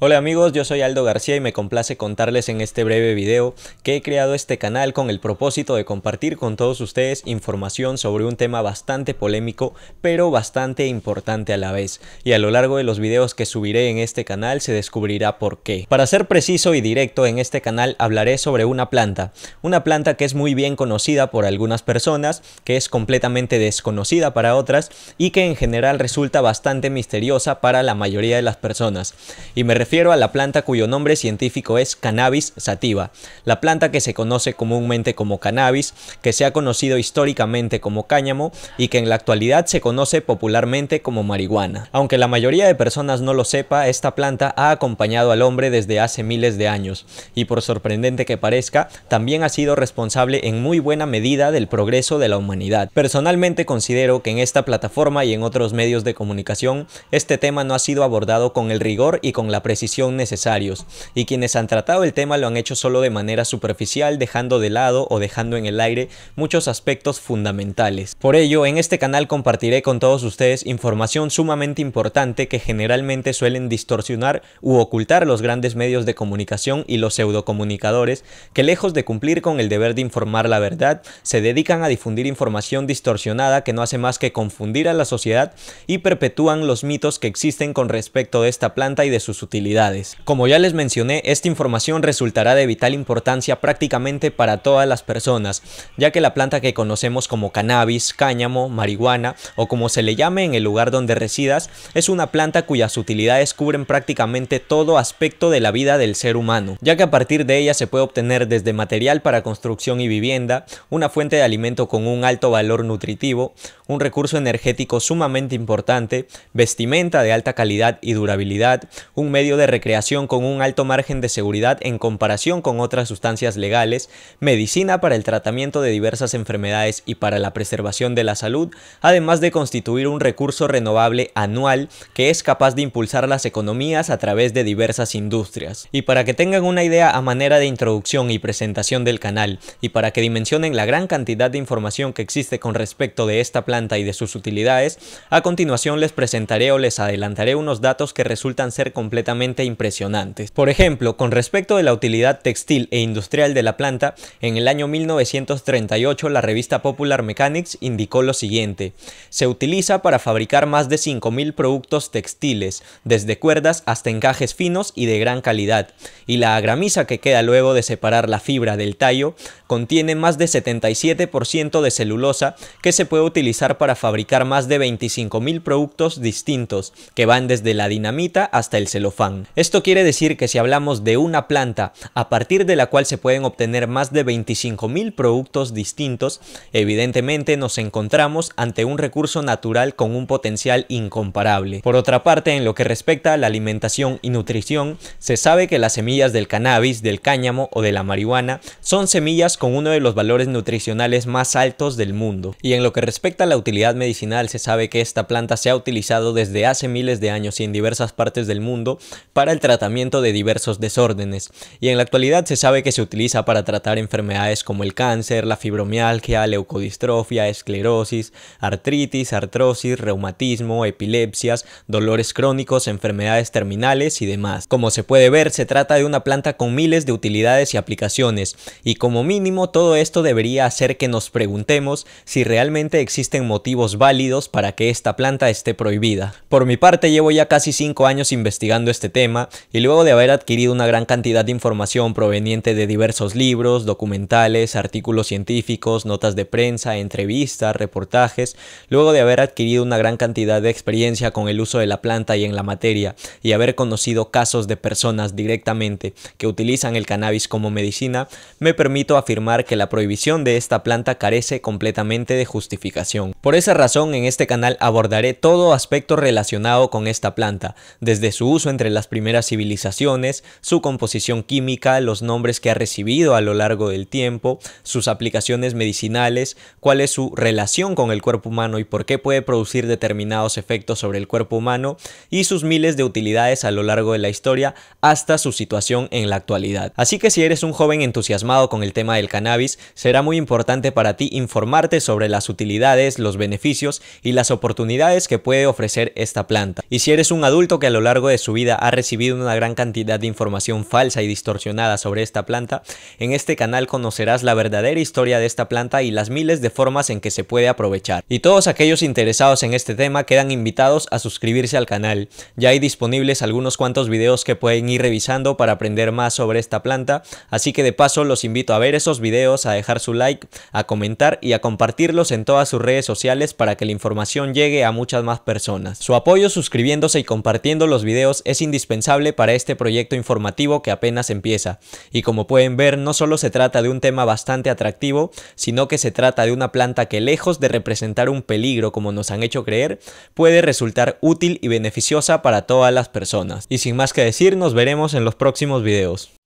Hola amigos, yo soy Aldo García y me complace contarles en este breve video que he creado este canal con el propósito de compartir con todos ustedes información sobre un tema bastante polémico pero bastante importante a la vez y a lo largo de los videos que subiré en este canal se descubrirá por qué. Para ser preciso y directo en este canal hablaré sobre una planta, una planta que es muy bien conocida por algunas personas, que es completamente desconocida para otras y que en general resulta bastante misteriosa para la mayoría de las personas y refiero a la planta cuyo nombre científico es cannabis sativa, la planta que se conoce comúnmente como cannabis, que se ha conocido históricamente como cáñamo y que en la actualidad se conoce popularmente como marihuana. Aunque la mayoría de personas no lo sepa, esta planta ha acompañado al hombre desde hace miles de años y por sorprendente que parezca, también ha sido responsable en muy buena medida del progreso de la humanidad. Personalmente considero que en esta plataforma y en otros medios de comunicación, este tema no ha sido abordado con el rigor y con la decisión necesarios, y quienes han tratado el tema lo han hecho solo de manera superficial, dejando de lado o dejando en el aire muchos aspectos fundamentales. Por ello, en este canal compartiré con todos ustedes información sumamente importante que generalmente suelen distorsionar u ocultar los grandes medios de comunicación y los pseudocomunicadores que lejos de cumplir con el deber de informar la verdad, se dedican a difundir información distorsionada que no hace más que confundir a la sociedad y perpetúan los mitos que existen con respecto de esta planta y de sus utilidades como ya les mencioné, esta información resultará de vital importancia prácticamente para todas las personas, ya que la planta que conocemos como cannabis, cáñamo, marihuana o como se le llame en el lugar donde residas, es una planta cuyas utilidades cubren prácticamente todo aspecto de la vida del ser humano, ya que a partir de ella se puede obtener desde material para construcción y vivienda, una fuente de alimento con un alto valor nutritivo, un recurso energético sumamente importante, vestimenta de alta calidad y durabilidad, un medio de recreación con un alto margen de seguridad en comparación con otras sustancias legales, medicina para el tratamiento de diversas enfermedades y para la preservación de la salud, además de constituir un recurso renovable anual que es capaz de impulsar las economías a través de diversas industrias. Y para que tengan una idea a manera de introducción y presentación del canal, y para que dimensionen la gran cantidad de información que existe con respecto de esta planta y de sus utilidades, a continuación les presentaré o les adelantaré unos datos que resultan ser completamente impresionantes. Por ejemplo, con respecto de la utilidad textil e industrial de la planta, en el año 1938 la revista Popular Mechanics indicó lo siguiente, se utiliza para fabricar más de 5.000 productos textiles, desde cuerdas hasta encajes finos y de gran calidad, y la agramisa que queda luego de separar la fibra del tallo contiene más de 77% de celulosa que se puede utilizar para fabricar más de 25.000 productos distintos, que van desde la dinamita hasta el celofán. Esto quiere decir que si hablamos de una planta a partir de la cual se pueden obtener más de 25.000 productos distintos, evidentemente nos encontramos ante un recurso natural con un potencial incomparable. Por otra parte, en lo que respecta a la alimentación y nutrición, se sabe que las semillas del cannabis, del cáñamo o de la marihuana son semillas con uno de los valores nutricionales más altos del mundo. Y en lo que respecta a la utilidad medicinal, se sabe que esta planta se ha utilizado desde hace miles de años y en diversas partes del mundo para el tratamiento de diversos desórdenes, y en la actualidad se sabe que se utiliza para tratar enfermedades como el cáncer, la fibromialgia, leucodistrofia, esclerosis, artritis, artrosis, reumatismo, epilepsias, dolores crónicos, enfermedades terminales y demás. Como se puede ver, se trata de una planta con miles de utilidades y aplicaciones, y como mínimo todo esto debería hacer que nos preguntemos si realmente existen motivos válidos para que esta planta esté prohibida. Por mi parte llevo ya casi 5 años investigando este tema y luego de haber adquirido una gran cantidad de información proveniente de diversos libros, documentales, artículos científicos, notas de prensa, entrevistas, reportajes, luego de haber adquirido una gran cantidad de experiencia con el uso de la planta y en la materia y haber conocido casos de personas directamente que utilizan el cannabis como medicina, me permito afirmar que la prohibición de esta planta carece completamente de justificación. Por esa razón en este canal abordaré todo aspecto relacionado con esta planta, desde su uso entre las primeras civilizaciones, su composición química, los nombres que ha recibido a lo largo del tiempo, sus aplicaciones medicinales, cuál es su relación con el cuerpo humano y por qué puede producir determinados efectos sobre el cuerpo humano y sus miles de utilidades a lo largo de la historia hasta su situación en la actualidad. Así que si eres un joven entusiasmado con el tema del cannabis, será muy importante para ti informarte sobre las utilidades, los beneficios y las oportunidades que puede ofrecer esta planta. Y si eres un adulto que a lo largo de su vida ha recibido una gran cantidad de información falsa y distorsionada sobre esta planta, en este canal conocerás la verdadera historia de esta planta y las miles de formas en que se puede aprovechar. Y todos aquellos interesados en este tema quedan invitados a suscribirse al canal. Ya hay disponibles algunos cuantos videos que pueden ir revisando para aprender más sobre esta planta, así que de paso los invito a ver esos videos, a dejar su like, a comentar y a compartirlos en todas sus redes sociales para que la información llegue a muchas más personas. Su apoyo suscribiéndose y compartiendo los videos es indispensable para este proyecto informativo que apenas empieza. Y como pueden ver, no solo se trata de un tema bastante atractivo, sino que se trata de una planta que lejos de representar un peligro como nos han hecho creer, puede resultar útil y beneficiosa para todas las personas. Y sin más que decir, nos veremos en los próximos videos.